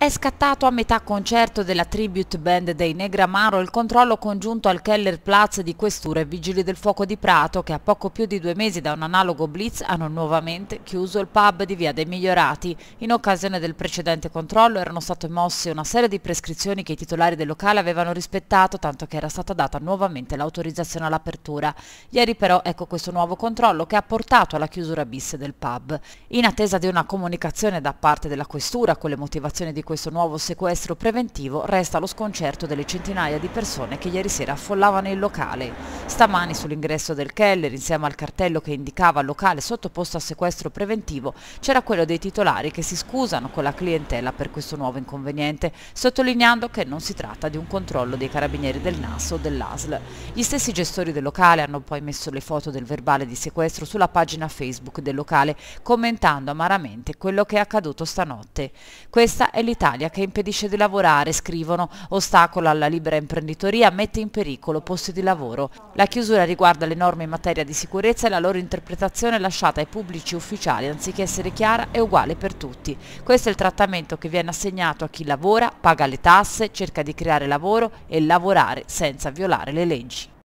È scattato a metà concerto della tribute band dei Negramaro il controllo congiunto al Keller Platz di Questura e Vigili del Fuoco di Prato che a poco più di due mesi da un analogo blitz hanno nuovamente chiuso il pub di Via dei Migliorati. In occasione del precedente controllo erano state mosse una serie di prescrizioni che i titolari del locale avevano rispettato tanto che era stata data nuovamente l'autorizzazione all'apertura. Ieri però ecco questo nuovo controllo che ha portato alla chiusura bis del pub. In attesa di una comunicazione da parte della Questura con le motivazioni di questo nuovo sequestro preventivo resta lo sconcerto delle centinaia di persone che ieri sera affollavano il locale. Stamani sull'ingresso del Keller, insieme al cartello che indicava il locale sottoposto a sequestro preventivo, c'era quello dei titolari che si scusano con la clientela per questo nuovo inconveniente, sottolineando che non si tratta di un controllo dei carabinieri del NAS o dell'ASL. Gli stessi gestori del locale hanno poi messo le foto del verbale di sequestro sulla pagina Facebook del locale, commentando amaramente quello che è accaduto stanotte. Questa è l'Italia che impedisce di lavorare, scrivono, ostacola alla libera imprenditoria, mette in pericolo posti di lavoro. La chiusura riguarda le norme in materia di sicurezza e la loro interpretazione lasciata ai pubblici ufficiali, anziché essere chiara e uguale per tutti. Questo è il trattamento che viene assegnato a chi lavora, paga le tasse, cerca di creare lavoro e lavorare senza violare le leggi.